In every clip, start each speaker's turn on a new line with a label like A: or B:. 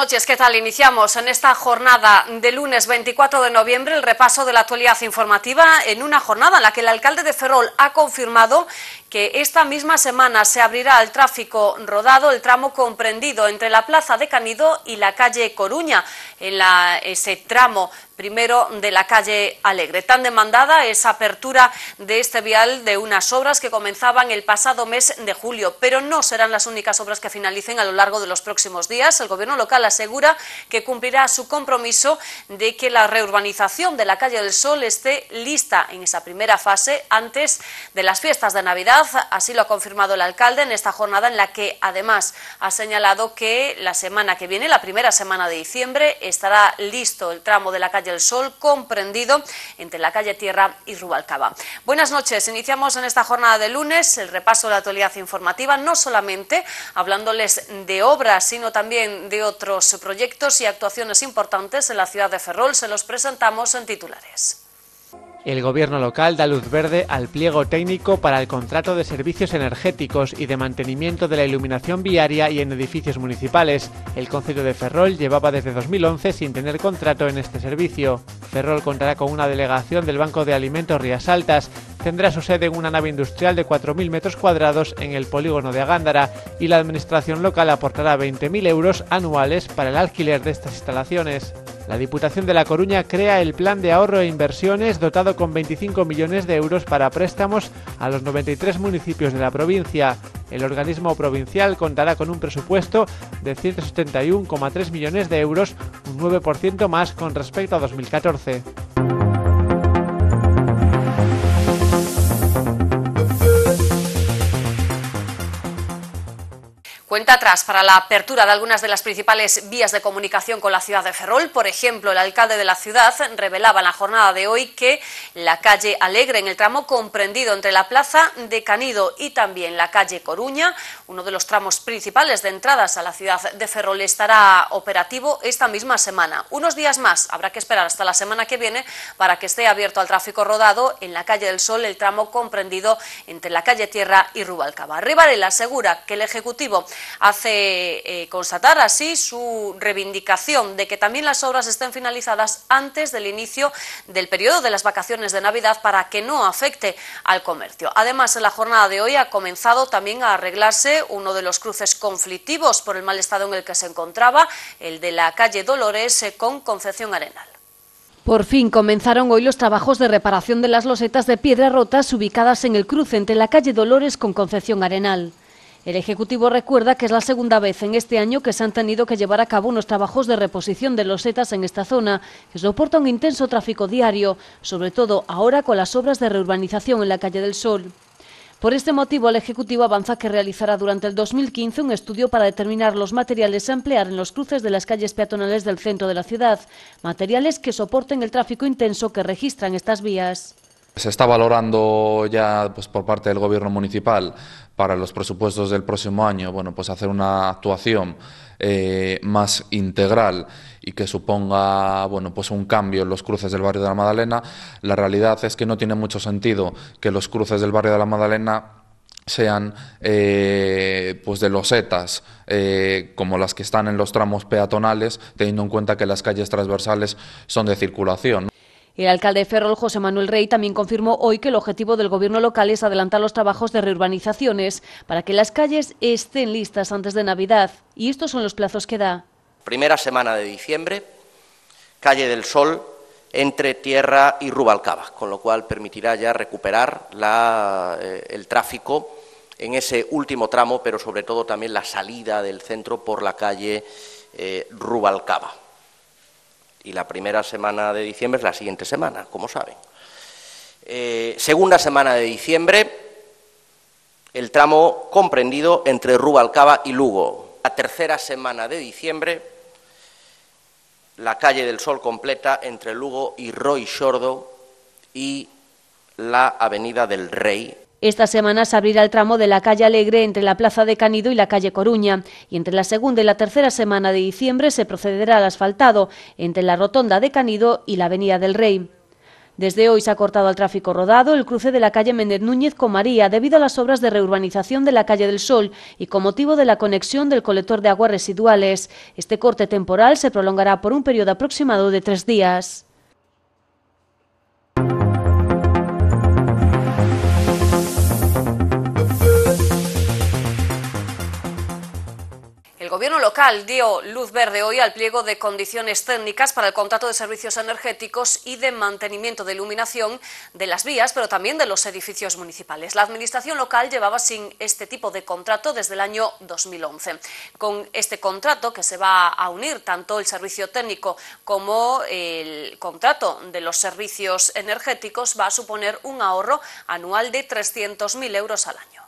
A: noches, ¿qué tal? Iniciamos en esta jornada de lunes 24 de noviembre el repaso de la actualidad informativa en una jornada en la que el alcalde de Ferrol ha confirmado que esta misma semana se abrirá al tráfico rodado el tramo comprendido entre la Plaza de Canido y la calle Coruña, en la, ese tramo primero de la calle Alegre. Tan demandada es apertura de este vial de unas obras que comenzaban el pasado mes de julio, pero no serán las únicas obras que finalicen a lo largo de los próximos días. El Gobierno local asegura que cumplirá su compromiso de que la reurbanización de la calle del Sol esté lista en esa primera fase antes de las fiestas de Navidad Así lo ha confirmado el alcalde en esta jornada en la que además ha señalado que la semana que viene, la primera semana de diciembre, estará listo el tramo de la calle El Sol comprendido entre la calle Tierra y Rubalcaba. Buenas noches. Iniciamos en esta jornada de lunes el repaso de la actualidad informativa, no solamente hablándoles de obras, sino también de otros proyectos y actuaciones importantes en la ciudad de Ferrol. Se los presentamos en titulares.
B: El gobierno local da luz verde al pliego técnico para el contrato de servicios energéticos y de mantenimiento de la iluminación viaria y en edificios municipales. El concejo de Ferrol llevaba desde 2011 sin tener contrato en este servicio. Ferrol contará con una delegación del Banco de Alimentos Rías Altas. Tendrá su sede en una nave industrial de 4.000 metros cuadrados en el polígono de Agándara y la administración local aportará 20.000 euros anuales para el alquiler de estas instalaciones. La Diputación de La Coruña crea el Plan de Ahorro e Inversiones dotado con 25 millones de euros para préstamos a los 93 municipios de la provincia. El organismo provincial contará con un presupuesto de 171,3 millones de euros, un 9% más con respecto a 2014.
A: Cuenta atrás para la apertura de algunas de las principales vías de comunicación con la ciudad de Ferrol. Por ejemplo, el alcalde de la ciudad revelaba en la jornada de hoy que la calle Alegre, en el tramo comprendido entre la plaza de Canido y también la calle Coruña, uno de los tramos principales de entradas a la ciudad de Ferrol, estará operativo esta misma semana. Unos días más, habrá que esperar hasta la semana que viene para que esté abierto al tráfico rodado en la calle del Sol, el tramo comprendido entre la calle Tierra y Rubalcaba. Rivarela asegura que el Ejecutivo hace eh, constatar así su reivindicación de que también las obras estén finalizadas antes del inicio del periodo de las vacaciones de Navidad para que no afecte al comercio. Además, en la jornada de hoy ha comenzado también a arreglarse uno de los cruces conflictivos por el mal estado en el que se encontraba, el de la calle Dolores eh, con Concepción Arenal. Por fin comenzaron hoy los trabajos de reparación de las losetas de piedra rotas ubicadas en el cruce entre la calle Dolores con Concepción Arenal. El Ejecutivo recuerda que es la segunda vez en este año que se han tenido que llevar a cabo unos trabajos de reposición de losetas en esta zona, que soporta un intenso tráfico diario, sobre todo ahora con las obras de reurbanización en la calle del Sol. Por este motivo, el Ejecutivo avanza que realizará durante el 2015 un estudio para determinar los materiales a emplear en los cruces de las calles peatonales del centro de la ciudad, materiales que soporten el tráfico intenso que registran estas vías.
C: Se está valorando ya pues, por parte del Gobierno municipal para los presupuestos del próximo año, bueno, pues hacer una actuación eh, más integral y que suponga bueno, pues un cambio en los cruces del barrio de la Madalena. La realidad es que no tiene mucho sentido que los cruces del barrio de la Madalena sean eh, pues de losetas eh, como las que están en los tramos peatonales, teniendo en cuenta que las calles transversales son de circulación.
A: El alcalde de Ferrol, José Manuel Rey, también confirmó hoy que el objetivo del gobierno local es adelantar los trabajos de reurbanizaciones para que las calles estén listas antes de Navidad. Y estos son los plazos que da.
D: Primera semana de diciembre, calle del Sol, entre Tierra y Rubalcaba, con lo cual permitirá ya recuperar eh, el tráfico en ese último tramo, pero sobre todo también la salida del centro por la calle eh, Rubalcaba y la primera semana de diciembre es la siguiente semana, como saben. Eh, segunda semana de diciembre, el tramo comprendido entre Rubalcaba y Lugo. La tercera semana de diciembre, la calle del Sol completa entre Lugo y Roy Sordo y la avenida del Rey.
A: Esta semana se abrirá el tramo de la calle Alegre entre la Plaza de Canido y la calle Coruña y entre la segunda y la tercera semana de diciembre se procederá al asfaltado entre la Rotonda de Canido y la Avenida del Rey. Desde hoy se ha cortado al tráfico rodado el cruce de la calle Méndez Núñez con María debido a las obras de reurbanización de la calle del Sol y con motivo de la conexión del colector de aguas residuales. Este corte temporal se prolongará por un periodo aproximado de tres días. El gobierno local dio luz verde hoy al pliego de condiciones técnicas para el contrato de servicios energéticos y de mantenimiento de iluminación de las vías, pero también de los edificios municipales. La administración local llevaba sin este tipo de contrato desde el año 2011. Con este contrato, que se va a unir tanto el servicio técnico como el contrato de los servicios energéticos, va a suponer un ahorro anual de 300.000 euros al año.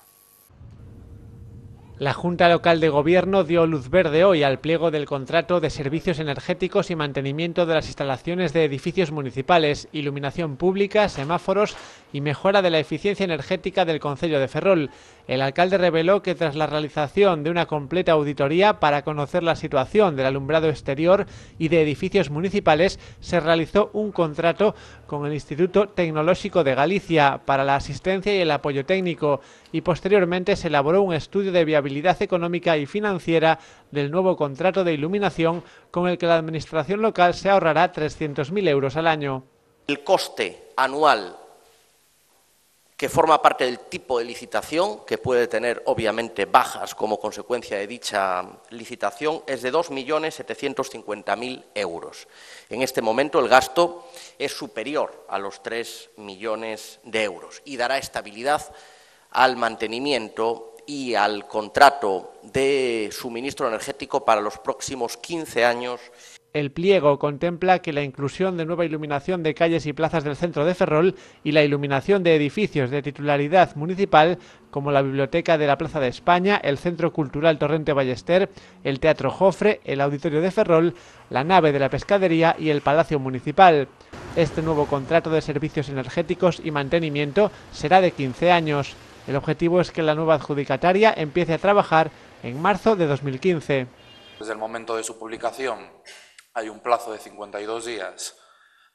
B: La Junta Local de Gobierno dio luz verde hoy al pliego del contrato de servicios energéticos y mantenimiento de las instalaciones de edificios municipales, iluminación pública, semáforos y mejora de la eficiencia energética del Concello de Ferrol. El alcalde reveló que tras la realización de una completa auditoría para conocer la situación del alumbrado exterior y de edificios municipales, se realizó un contrato con el Instituto Tecnológico de Galicia para la asistencia y el apoyo técnico y posteriormente se elaboró un estudio de viabilidad viabilidad económica y financiera del nuevo contrato de iluminación con el que la Administración local se ahorrará 300.000 euros al año.
D: El coste anual que forma parte del tipo de licitación, que puede tener obviamente bajas como consecuencia de dicha licitación, es de 2.750.000 euros. En este momento el gasto es superior a los 3 millones de euros y dará estabilidad al mantenimiento y al contrato de suministro energético para los próximos 15 años.
B: El pliego contempla que la inclusión de nueva iluminación de calles y plazas del centro de Ferrol y la iluminación de edificios de titularidad municipal como la Biblioteca de la Plaza de España, el Centro Cultural Torrente Ballester, el Teatro Jofre, el Auditorio de Ferrol, la nave de la pescadería y el Palacio Municipal. Este nuevo contrato de servicios energéticos y mantenimiento será de 15 años. El objetivo es que la nueva adjudicataria empiece a trabajar en marzo de 2015.
C: Desde el momento de su publicación hay un plazo de 52 días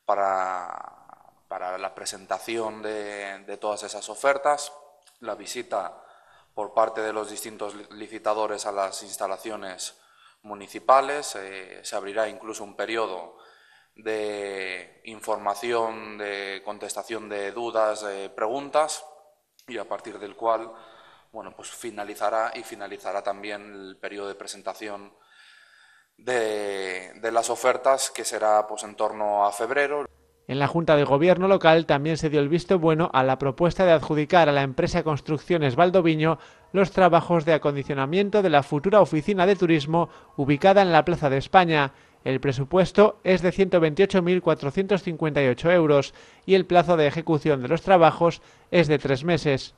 C: para, la presentación de, todas esas ofertas, la visita por parte de los distintos licitadores a las instalaciones municipales. Eh, se abrirá incluso un periodo de información, de contestación de dudas, de preguntas y a partir del cual bueno, pues finalizará y finalizará también el periodo de presentación de, las ofertas, que será pues, en torno a febrero.
B: En la Junta de Gobierno local también se dio el visto bueno a la propuesta de adjudicar a la empresa Construcciones Valdoviño los trabajos de acondicionamiento de la futura oficina de turismo ubicada en la Plaza de España. El presupuesto es de 128.458 euros y el plazo de ejecución de los trabajos es de tres meses.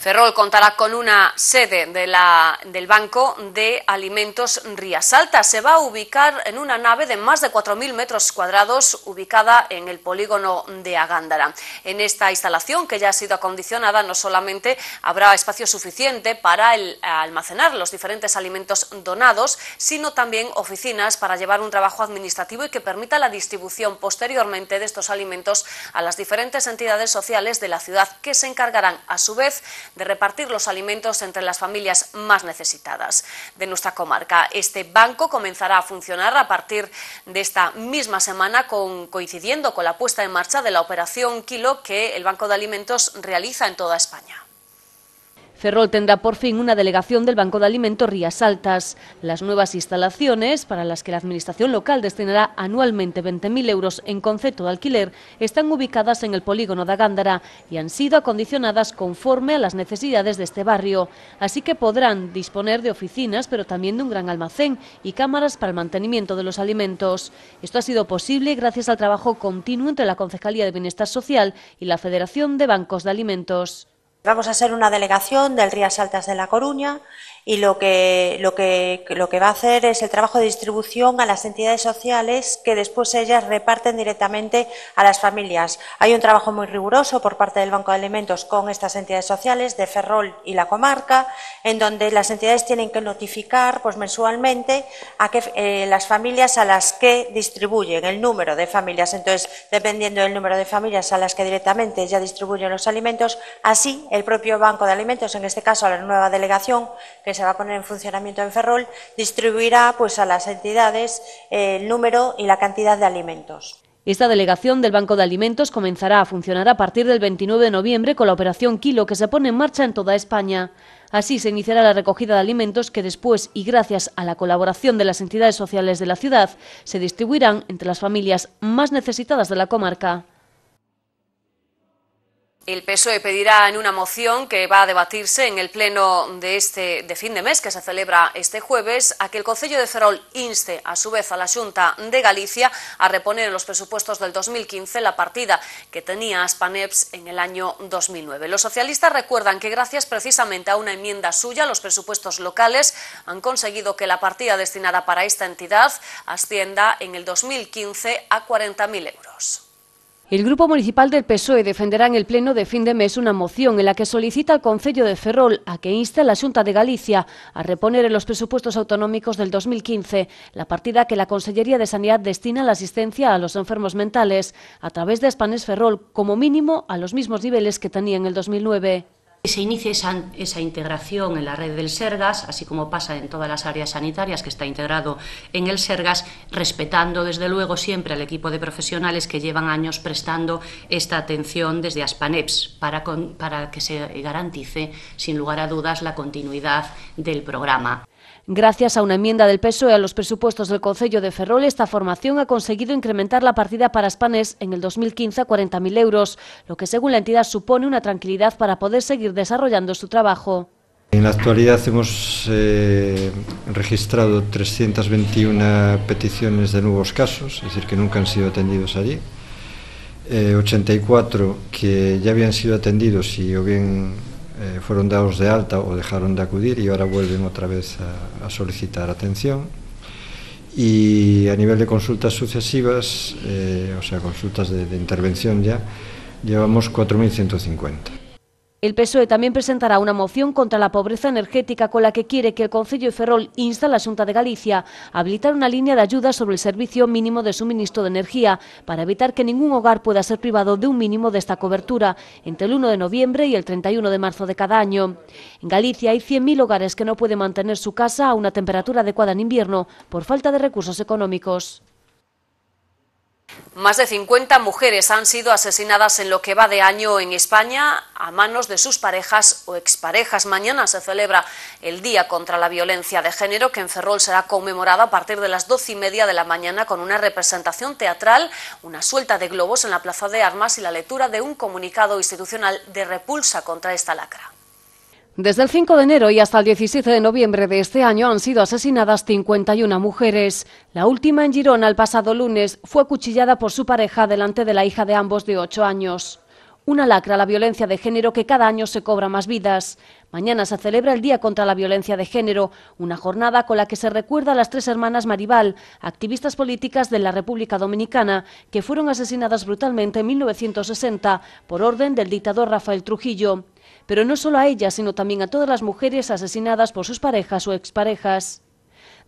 A: Ferrol contará con una sede del Banco de Alimentos Rías Altas. Se va a ubicar en una nave de más de 4.000 metros cuadrados ubicada en el polígono de Agándara. En esta instalación, que ya ha sido acondicionada, no solamente habrá espacio suficiente para almacenar los diferentes alimentos donados, sino también oficinas para llevar un trabajo administrativo y que permita la distribución posteriormente de estos alimentos a las diferentes entidades sociales de la ciudad, que se encargarán, a su vez, de repartir los alimentos entre las familias más necesitadas de nuestra comarca. Este banco comenzará a funcionar a partir de esta misma semana, coincidiendo con la puesta en marcha de la operación Kilo que el Banco de Alimentos realiza en toda España. Ferrol tendrá por fin una delegación del Banco de Alimentos Rías Altas. Las nuevas instalaciones, para las que la Administración local destinará anualmente 20.000 euros en concepto de alquiler, están ubicadas en el polígono de Agándara y han sido acondicionadas conforme a las necesidades de este barrio. Así que podrán disponer de oficinas, pero también de un gran almacén y cámaras para el mantenimiento de los alimentos. Esto ha sido posible gracias al trabajo continuo entre la Concejalía de Bienestar Social y la Federación de Bancos de Alimentos. Vamos a ser una delegación del Rías Altas de La Coruña y lo que, lo, que, lo que va a hacer es el trabajo de distribución a las entidades sociales que después ellas reparten directamente a las familias. Hay un trabajo muy riguroso por parte del Banco de Alimentos con estas entidades sociales de Ferrol y la comarca, en donde las entidades tienen que notificar pues, mensualmente a que, eh, las familias a las que distribuyen, el número de familias. Entonces, dependiendo del número de familias a las que directamente ya distribuyen los alimentos, así el propio Banco de Alimentos, en este caso a la nueva delegación, que se va a poner en funcionamiento en Ferrol, distribuirá pues, a las entidades eh, el número y la cantidad de alimentos. Esta delegación del Banco de Alimentos comenzará a funcionar a partir del 29 de noviembre con la operación Kilo que se pone en marcha en toda España. Así se iniciará la recogida de alimentos que después y gracias a la colaboración de las entidades sociales de la ciudad se distribuirán entre las familias más necesitadas de la comarca. El PSOE pedirá en una moción que va a debatirse en el pleno de este de fin de mes que se celebra este jueves a que el Consejo de Ferrol inste a su vez a la Junta de Galicia a reponer en los presupuestos del 2015 la partida que tenía Aspaneps en el año 2009. Los socialistas recuerdan que gracias precisamente a una enmienda suya los presupuestos locales han conseguido que la partida destinada para esta entidad ascienda en el 2015 a 40.000 euros. El Grupo Municipal del PSOE defenderá en el Pleno de fin de mes una moción en la que solicita al Consejo de Ferrol a que inste a la Junta de Galicia a reponer en los presupuestos autonómicos del 2015 la partida que la Consellería de Sanidad destina a la asistencia a los enfermos mentales a través de Espanes Ferrol como mínimo a los mismos niveles que tenía en el 2009 se inicia esa, integración en la red del Sergas, así como pasa en todas las áreas sanitarias que está integrado en el Sergas, respetando desde luego siempre al equipo de profesionales que llevan años prestando esta atención desde Aspaneps para que se garantice, sin lugar a dudas, la continuidad del programa. Gracias a una enmienda del PSOE a los presupuestos del Consejo de Ferrol, esta formación ha conseguido incrementar la partida para Spanes en el 2015 a 40.000 euros, lo que según la entidad supone una tranquilidad para poder seguir desarrollando su trabajo.
C: En la actualidad hemos eh, registrado 321 peticiones
E: de nuevos casos, es decir, que nunca han sido atendidos allí. 84 eh, que ya habían sido atendidos y o bien eh, fueron dados de alta o dejaron de acudir
A: y ahora vuelven otra vez a, solicitar atención. Y a nivel
C: de consultas sucesivas, eh, o sea, consultas de, de intervención ya, llevamos 4.150.
A: El PSOE también presentará una moción contra la pobreza energética con la que quiere que el Concello de Ferrol insta a la Junta de Galicia a habilitar una línea de ayuda sobre el servicio mínimo de suministro de energía para evitar que ningún hogar pueda ser privado de un mínimo de esta cobertura entre el 1 de noviembre y el 31 de marzo de cada año. En Galicia hay 100.000 hogares que no pueden mantener su casa a una temperatura adecuada en invierno por falta de recursos económicos. Más de 50 mujeres han sido asesinadas en lo que va de año en España a manos de sus parejas o exparejas. Mañana se celebra el Día contra la Violencia de Género, que en Ferrol será conmemorada a partir de las doce y media de la mañana con una representación teatral, una suelta de globos en la Plaza de Armas y la lectura de un comunicado institucional de repulsa contra esta lacra. Desde el 5 de enero y hasta el 17 de noviembre de este año han sido asesinadas 51 mujeres. La última en Girona el pasado lunes fue cuchillada por su pareja delante de la hija de ambos de 8 años. Una lacra la violencia de género que cada año se cobra más vidas. Mañana se celebra el Día contra la Violencia de Género, una jornada con la que se recuerda a las tres hermanas Maribal, activistas políticas de la República Dominicana, que fueron asesinadas brutalmente en 1960 por orden del dictador Rafael Trujillo pero no solo a ella, sino también a todas las mujeres asesinadas por sus parejas o exparejas.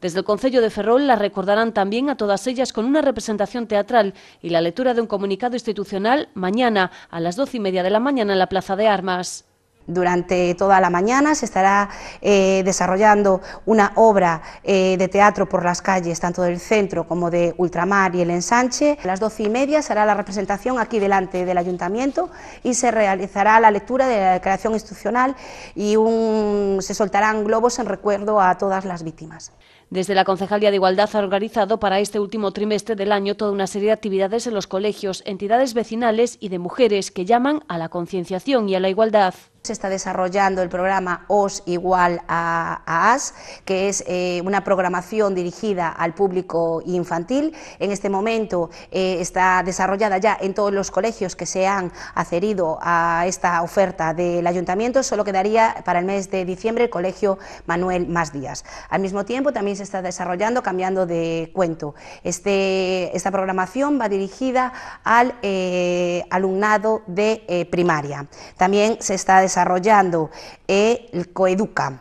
A: Desde el Concello de Ferrol las recordarán también a todas ellas con una representación teatral y la lectura de un comunicado institucional mañana a las doce
F: y media de la mañana en la Plaza de Armas. Durante toda la mañana se estará eh, desarrollando una obra eh, de teatro por las calles, tanto del centro como de Ultramar y el ensanche. A las doce y media será la representación aquí delante del ayuntamiento y se realizará la lectura de la declaración institucional y un, se soltarán globos en recuerdo a todas las víctimas.
A: Desde la Concejalía de Igualdad ha organizado para este último trimestre del año toda una serie de actividades en los colegios, entidades vecinales y de mujeres que
F: llaman a la concienciación y a la igualdad. Se está desarrollando el programa OS igual a, AS, que es eh, una programación dirigida al público infantil. En este momento eh, está desarrollada ya en todos los colegios que se han acerido a esta oferta del ayuntamiento. Solo quedaría para el mes de diciembre el colegio Manuel Más Díaz. Al mismo tiempo también se está desarrollando, cambiando de cuento. Este, esta programación va dirigida al eh, alumnado de primaria. También se está desarrollando eh, el COEDUCA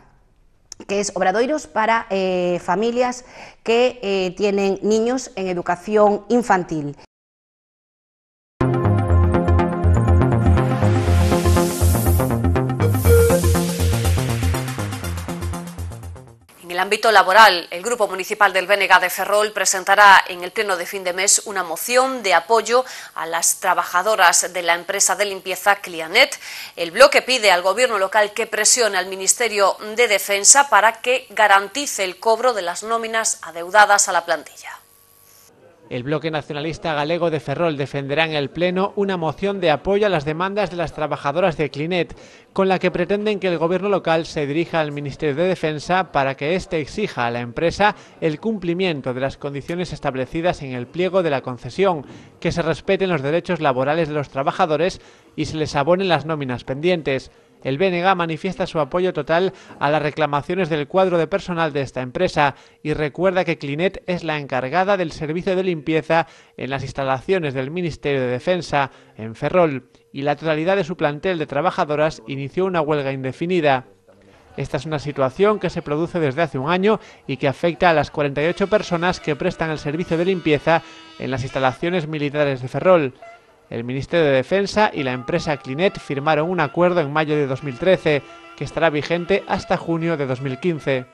F: que es Obradoiros para eh, familias que eh, tienen niños en educación infantil.
A: En el ámbito laboral, el Grupo Municipal del Bénega de Ferrol presentará en el pleno de fin de mes una moción de apoyo a las trabajadoras de la empresa de limpieza Clianet. El bloque pide al Gobierno local que presione al Ministerio de Defensa para que garantice el cobro de las nóminas adeudadas a la plantilla.
B: El bloque nacionalista galego de Ferrol defenderá en el Pleno una moción de apoyo a las demandas de las trabajadoras de Clinet, con la que pretenden que el gobierno local se dirija al Ministerio de Defensa para que éste exija a la empresa el cumplimiento de las condiciones establecidas en el pliego de la concesión, que se respeten los derechos laborales de los trabajadores y se les abonen las nóminas pendientes el BNG manifiesta su apoyo total a las reclamaciones del cuadro de personal de esta empresa y recuerda que Clinet es la encargada del servicio de limpieza en las instalaciones del Ministerio de Defensa, en Ferrol, y la totalidad de su plantel de trabajadoras inició una huelga indefinida. Esta es una situación que se produce desde hace un año y que afecta a las 48 personas que prestan el servicio de limpieza en las instalaciones militares de Ferrol el Ministerio de Defensa y la empresa Clinet firmaron un acuerdo en mayo de 2013 que estará vigente hasta junio de 2015.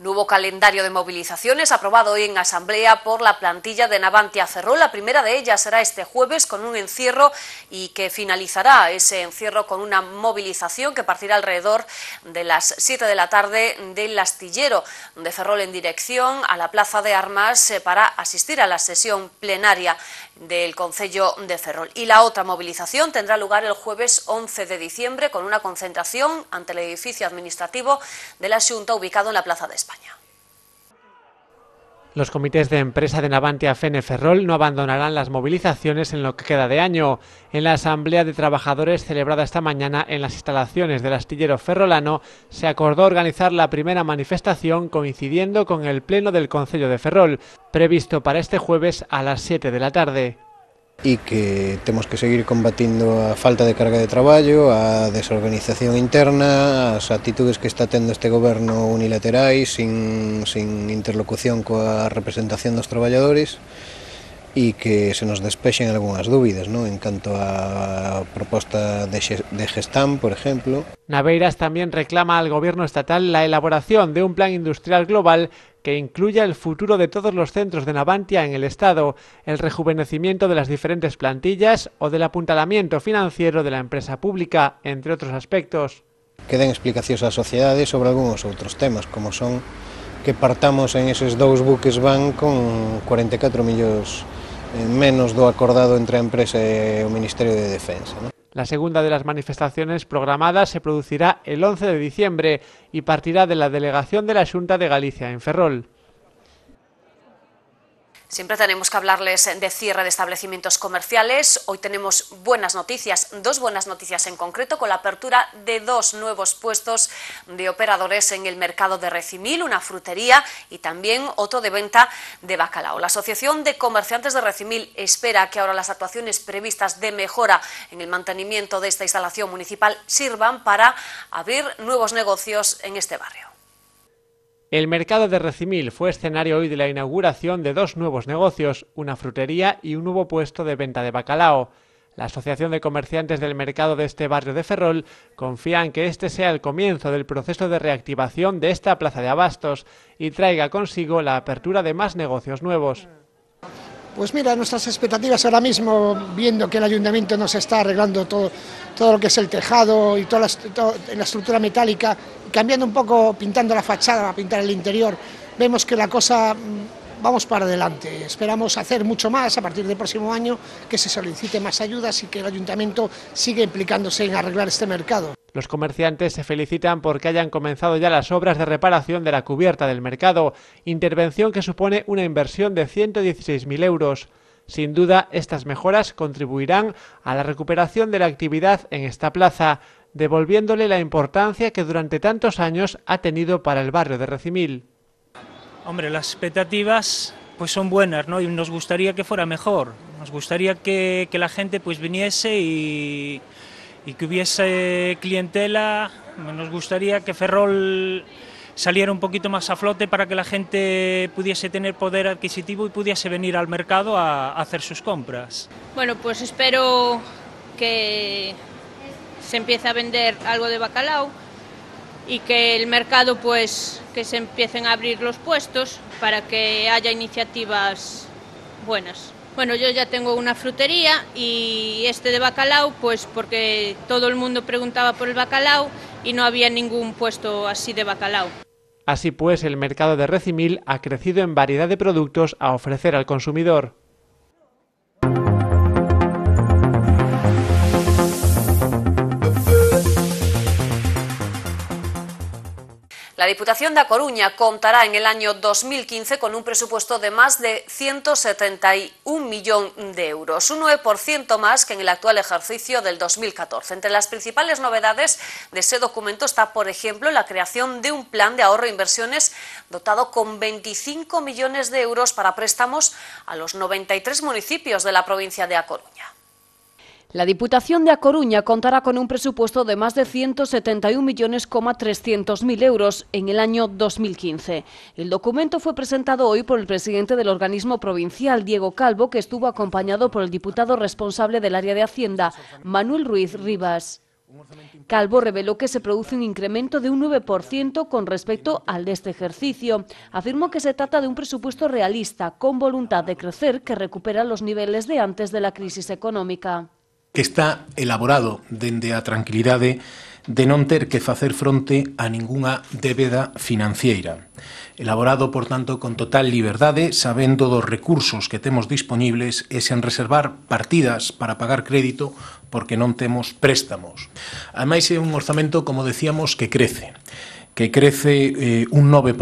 A: Nuevo calendario de movilizaciones aprobado hoy en Asamblea por la plantilla de Navantia Ferrol. La primera de ellas será este jueves con un encierro y que finalizará ese encierro con una movilización que partirá alrededor de las 7 de la tarde del astillero de Ferrol en dirección a la Plaza de Armas eh, para asistir a la sesión plenaria del Concello de Ferrol. Y la otra movilización tendrá lugar el jueves 11 de diciembre con una concentración ante el edificio administrativo de la Junta ubicado en la Plaza de
B: los comités de empresa de Navantia Ferrol no abandonarán las movilizaciones en lo que queda de año. En la asamblea de trabajadores celebrada esta mañana en las instalaciones del astillero ferrolano, se acordó organizar la primera manifestación coincidiendo con el pleno del Concello de Ferrol, previsto para este jueves a las 7 de la tarde.
E: e que temos que seguir combatindo a falta de carga de traballo, a desorganización interna, as actitudes que está tendo este goberno unilaterais, sin, sin interlocución coa representación dos traballadores, ...y que se nos despechen algunas dudas, ¿no? en cuanto a propuestas de, gestán por ejemplo".
B: Naveiras también reclama al gobierno estatal la elaboración de un plan industrial global que incluya el futuro de todos los centros de Navantia en el Estado, el rejuvenecimiento de las diferentes plantillas o del apuntalamiento financiero de la empresa pública, entre otros aspectos.
E: Queden explicaciones a sociedades... sobre algunos otros temas, como son que partamos en esos dos buques van con 44 e millones menos do acordado entre empresa e o Ministerio de Defensa.
B: La segunda de las manifestaciones programadas se producirá el 11 de diciembre y partirá de la delegación de la Junta de Galicia en Ferrol.
A: Siempre tenemos que hablarles de cierre de establecimientos comerciales. Hoy tenemos buenas noticias, dos buenas noticias en concreto, con la apertura de dos nuevos puestos de operadores en el mercado de Recimil, una frutería y también otro de venta de bacalao. La Asociación de Comerciantes de Recimil espera que ahora las actuaciones previstas de mejora en el mantenimiento de esta instalación municipal sirvan para abrir nuevos negocios en este barrio.
B: El mercado de Recimil fue escenario hoy de la inauguración de dos nuevos negocios, una frutería y un nuevo puesto de venta de bacalao. La Asociación de Comerciantes del Mercado de este barrio de Ferrol confía en que este sea el comienzo del proceso de reactivación de esta plaza de abastos y traiga consigo la apertura de más negocios nuevos.
E: Pues mira, nuestras expectativas ahora mismo, viendo que el ayuntamiento
B: nos está arreglando todo, todo lo que es el tejado y toda la, la estructura metálica, cambiando un poco, pintando la fachada para pintar el interior, vemos que la cosa mm,
D: vamos para adelante. Esperamos hacer mucho más a partir del próximo año, que se solicite más ayudas y que el ayuntamiento siga implicándose en arreglar este mercado.
B: Los comerciantes se felicitan porque hayan comenzado ya las obras de reparación de la cubierta del mercado, intervención que supone una inversión de 116.000 euros. Sin duda, estas mejoras contribuirán a la recuperación de la actividad en esta plaza, devolviéndole la importancia que durante tantos años ha tenido para el barrio de Recimil. Hombre, las expectativas pues son buenas, ¿no? Y nos gustaría que fuera mejor, nos gustaría que, que la gente pues
E: viniese y y que hubiese clientela. Nos gustaría
B: que Ferrol saliera un poquito más a flote para que la gente pudiese tener poder adquisitivo y pudiese venir al mercado a hacer sus compras.
A: Bueno, pues espero que se empiece a vender algo de bacalao y que el mercado pues que se empiecen a abrir los puestos para que haya iniciativas buenas. Bueno, yo ya tengo una frutería y este de bacalao, pues porque todo el mundo preguntaba por el bacalao y no había ningún puesto así de bacalao.
B: Así pues, el mercado de Recimil ha crecido en variedad de productos a ofrecer al consumidor.
A: La Diputación A Coruña contará en el año 2015 con un presupuesto de más de 171 millones de euros, un 9% más que en el actual ejercicio del 2014. Entre las principales novedades de ese documento está, por ejemplo, la creación de un plan de ahorro e inversiones dotado con 25 millones de euros para préstamos a los 93 municipios de la provincia de A Coruña. La Diputación de A Coruña contará con un presupuesto de más de 171.300.000 millones, euros en el año 2015. El documento fue presentado hoy por el presidente del organismo provincial, Diego Calvo, que estuvo acompañado por el diputado responsable del área de Hacienda, Manuel Ruiz Rivas. Calvo reveló que se produce un incremento de un 9% con respecto al de este ejercicio. Afirmó que se trata de un presupuesto realista, con voluntad de crecer, que recupera los niveles de antes de la crisis económica.
E: que está elaborado dende a tranquilidade de non ter que facer fronte a ningunha débeda financiera. Elaborado, por tanto, con total liberdade, sabendo dos recursos que temos disponibles e sen reservar partidas para pagar crédito porque non temos préstamos. Ademais, é un orzamento, como decíamos, que crece que crece eh, un 9%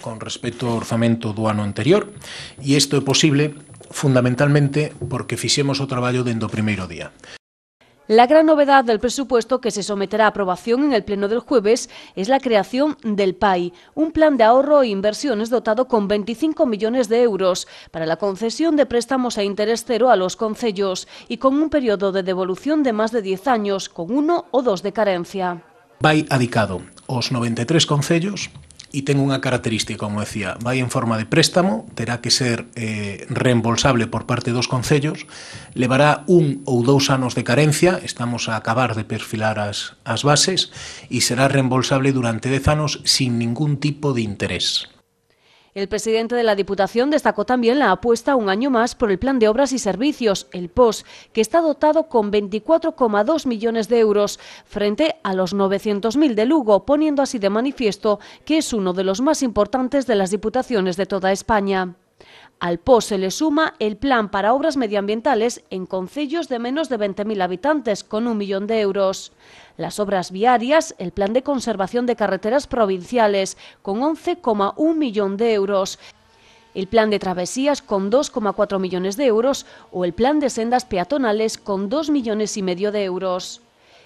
E: con respecto ao orzamento do ano anterior e isto é posible fundamentalmente porque hicimos o trabajo dentro primero día.
A: La gran novedad del presupuesto que se someterá a aprobación en el Pleno del jueves es la creación del PAI, un plan de ahorro e inversiones dotado con 25 millones de euros para la concesión de préstamos a interés cero a los concellos y con un periodo de devolución de más de 10 años, con uno o dos de carencia.
E: Vai adicado os 93 concellos e ten unha característica, como decía, vai en forma de préstamo, terá que ser eh, reembolsable por parte dos concellos, levará un ou dous anos de carencia, estamos a acabar de perfilar as, as bases, e será reembolsable durante 10 anos sin ningún tipo de interés.
A: El presidente de la Diputación destacó también la apuesta un año más por el Plan de Obras y Servicios, el POS, que está dotado con 24,2 millones de euros frente a los 900.000 de Lugo, poniendo así de manifiesto que es uno de los más importantes de las diputaciones de toda España. Al POS se le suma el Plan para Obras Medioambientales en concellos de menos de 20.000 habitantes, con un millón de euros. Las obras viarias, el Plan de Conservación de Carreteras Provinciales, con 11,1 millón de euros. El plan de travesías con 2,4 millones de euros o el plan de sendas peatonales con 2 millones y medio de euros.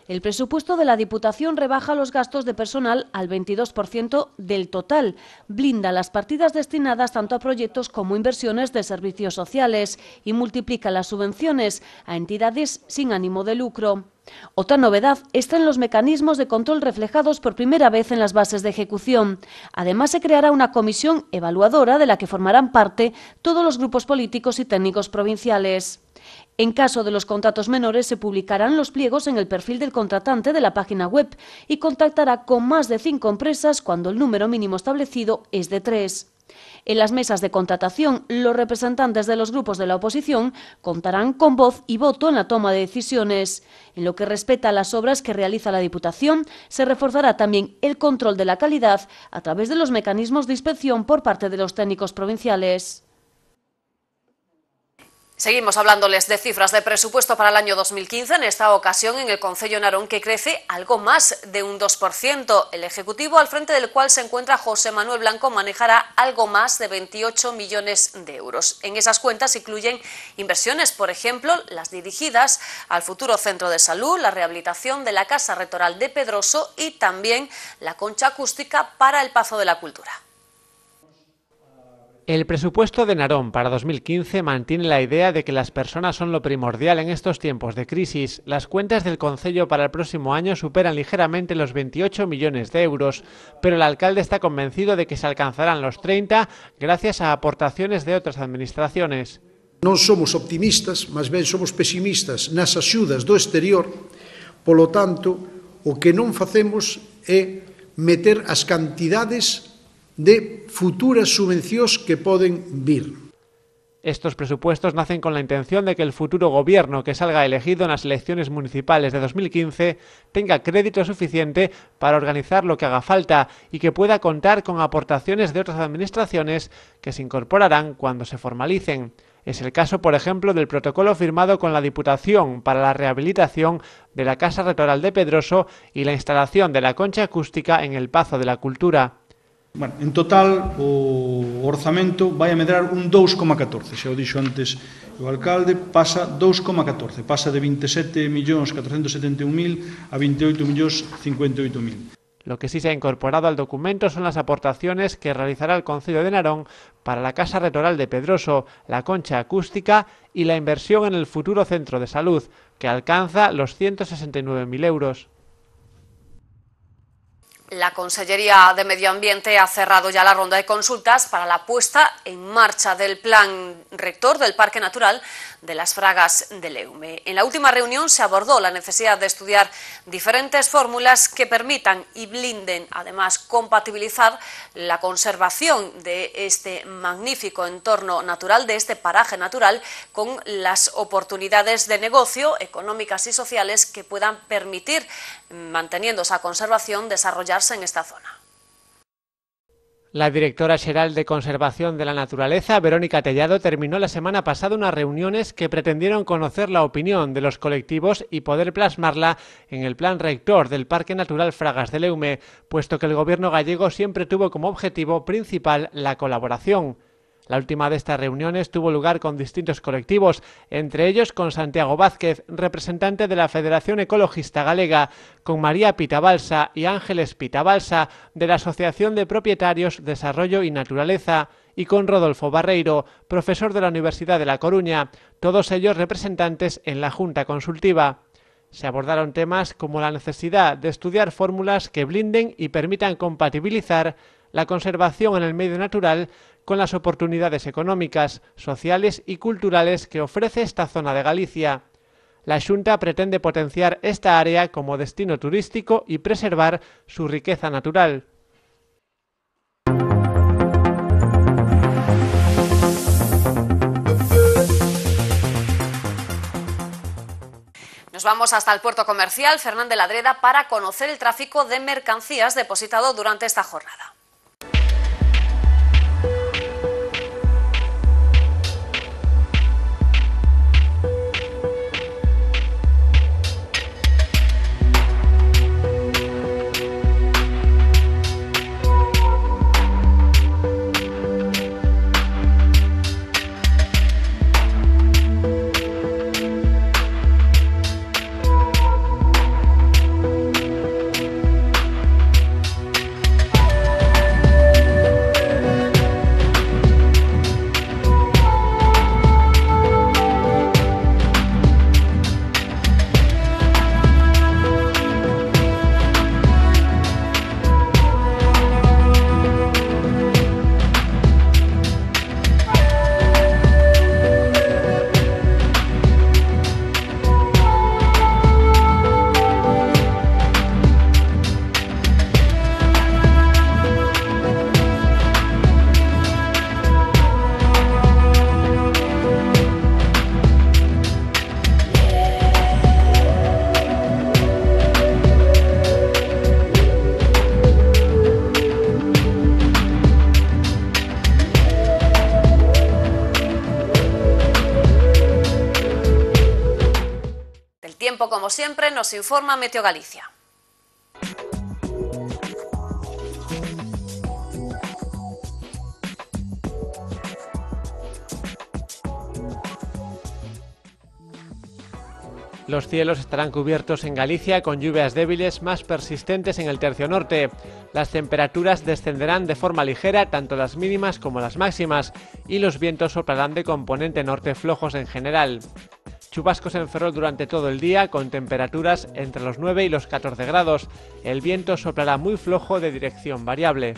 A: El presupuesto de la Diputación rebaja los gastos de personal al 22% del total, blinda las partidas destinadas tanto a proyectos como inversiones de servicios sociales y multiplica las subvenciones a entidades sin ánimo de lucro. Otra novedad está en los mecanismos de control reflejados por primera vez en las bases de ejecución. Además, se creará una comisión evaluadora de la que formarán parte todos los grupos políticos y técnicos provinciales. En caso de los contratos menores, se publicarán los pliegos en el perfil del contratante de la página web y contactará con más de cinco empresas cuando el número mínimo establecido es de tres. En las mesas de contratación, los representantes de los grupos de la oposición contarán con voz y voto en la toma de decisiones. En lo que respecta a las obras que realiza la Diputación, se reforzará también el control de la calidad a través de los mecanismos de inspección por parte de los técnicos provinciales. Seguimos hablándoles de cifras de presupuesto para el año 2015, en esta ocasión en el Concello Narón, que crece algo más de un 2%. El Ejecutivo, al frente del cual se encuentra José Manuel Blanco, manejará algo más de 28 millones de euros. En esas cuentas incluyen inversiones, por ejemplo, las dirigidas al futuro centro de salud, la rehabilitación de la Casa Rectoral de Pedroso y también la concha acústica para el Pazo de la Cultura.
B: El presupuesto de Narón para 2015 mantiene la idea de que las personas son lo primordial en estos tiempos de crisis. Las cuentas del Concello para el próximo año superan ligeramente los 28 millones de euros, pero el alcalde está convencido de que se alcanzarán los 30 gracias a aportaciones de otras administraciones.
E: Non somos optimistas, mas ben somos pesimistas nas axudas do exterior, por lo tanto, o que non facemos é meter as cantidades de futuras subvenciones que pueden vir.
B: Estos presupuestos nacen con la intención de que el futuro gobierno que salga elegido en las elecciones municipales de 2015 tenga crédito suficiente para organizar lo que haga falta y que pueda contar con aportaciones de otras administraciones que se incorporarán cuando se formalicen. Es el caso, por ejemplo, del protocolo firmado con la Diputación para la rehabilitación de la Casa Rectoral de Pedroso y la instalación de la concha acústica en el Pazo de la Cultura.
E: Bueno, en total o orzamento vai a medrar un 2,14, xa o dixo antes o alcalde, pasa 2,14, pasa de
B: 27.471.000 a 28.058.000. Lo que sí se ha incorporado al documento son las aportaciones que realizará el Concilio de Narón para la Casa Retoral de Pedroso, la Concha Acústica y la inversión en el futuro centro de salud, que alcanza los 169.000 euros.
A: La Consellería de Medio Ambiente ha cerrado ya la ronda de consultas para la puesta en marcha del plan rector del Parque Natural de las Fragas de Leume. En la última reunión se abordó la necesidad de estudiar diferentes fórmulas que permitan y blinden, además, compatibilizar la conservación de este magnífico entorno natural, de este paraje natural, con las oportunidades de negocio económicas y sociales que puedan permitir, manteniendo esa conservación, desarrollar en esta zona.
B: La directora general de Conservación de la Naturaleza, Verónica Tellado, terminó la semana pasada unas reuniones que pretendieron conocer la opinión de los colectivos y poder plasmarla en el plan rector del Parque Natural Fragas de Leume, puesto que el gobierno gallego siempre tuvo como objetivo principal la colaboración. La última de estas reuniones tuvo lugar con distintos colectivos, entre ellos con Santiago Vázquez, representante de la Federación Ecologista Galega, con María Pitabalsa y Ángeles Pitabalsa, de la Asociación de Propietarios, Desarrollo y Naturaleza, y con Rodolfo Barreiro, profesor de la Universidad de La Coruña, todos ellos representantes en la Junta Consultiva. Se abordaron temas como la necesidad de estudiar fórmulas que blinden y permitan compatibilizar la conservación en el medio natural con las oportunidades económicas, sociales y culturales que ofrece esta zona de Galicia. La Junta pretende potenciar esta área como destino turístico y preservar su riqueza natural.
A: Nos vamos hasta el puerto comercial Fernández Ladreda para conocer el tráfico de mercancías depositado durante esta jornada. tiempo, como siempre, nos informa Meteo Galicia.
B: Los cielos estarán cubiertos en Galicia con lluvias débiles más persistentes en el tercio norte. Las temperaturas descenderán de forma ligera tanto las mínimas como las máximas y los vientos soplarán de componente norte flojos en general. Chubascos en Ferrol durante todo el día, con temperaturas entre los 9 y los 14 grados. El viento soplará muy flojo de dirección variable.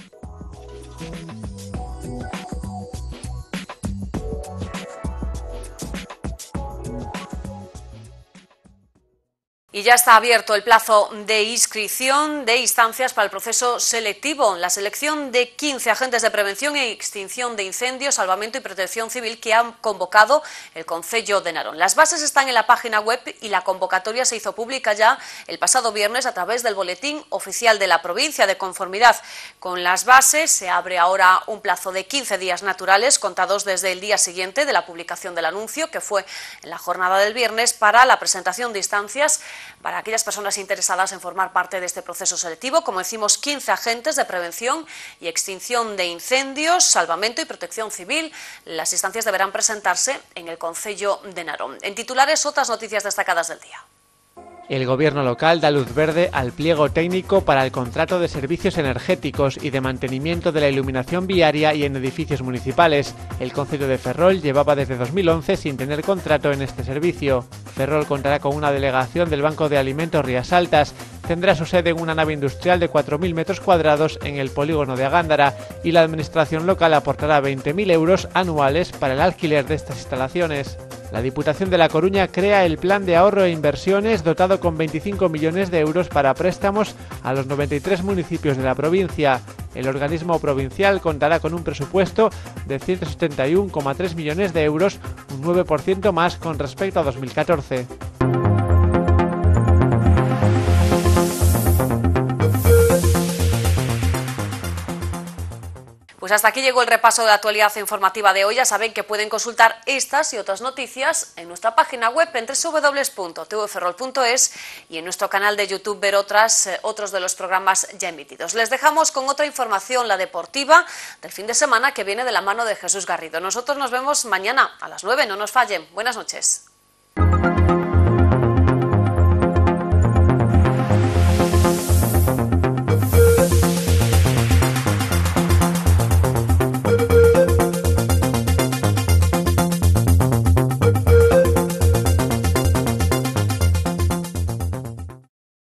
A: Y ya está abierto el plazo de inscripción de instancias para el proceso selectivo. La selección de 15 agentes de prevención e extinción de incendios, salvamento y protección civil que han convocado el Concello de Narón. Las bases están en la página web y la convocatoria se hizo pública ya el pasado viernes a través del Boletín Oficial de la Provincia. De conformidad con las bases, se abre ahora un plazo de 15 días naturales, contados desde el día siguiente de la publicación del anuncio, que fue en la jornada del viernes, para la presentación de instancias para aquellas personas interesadas en formar parte de este proceso selectivo, como decimos, 15 agentes de prevención y extinción de incendios, salvamento y protección civil. Las instancias deberán presentarse en el Concello de Narón. En titulares, otras noticias destacadas del día.
B: El gobierno local da luz verde al pliego técnico para el contrato de servicios energéticos y de mantenimiento de la iluminación viaria y en edificios municipales. El concejo de Ferrol llevaba desde 2011 sin tener contrato en este servicio. Ferrol contará con una delegación del Banco de Alimentos Rías Altas. Tendrá su sede en una nave industrial de 4.000 metros cuadrados en el polígono de Agándara y la administración local aportará 20.000 euros anuales para el alquiler de estas instalaciones. La Diputación de La Coruña crea el Plan de Ahorro e Inversiones dotado con 25 millones de euros para préstamos a los 93 municipios de la provincia. El organismo provincial contará con un presupuesto de 171,3 millones de euros, un 9% más con respecto a 2014.
A: Pues hasta aquí llegó el repaso de la actualidad informativa de hoy. Ya saben que pueden consultar estas y otras noticias en nuestra página web en www.tvferrol.es y en nuestro canal de YouTube ver otras, eh, otros de los programas ya emitidos. Les dejamos con otra información, la deportiva, del fin de semana que viene de la mano de Jesús Garrido. Nosotros nos vemos mañana a las 9, no nos fallen. Buenas noches.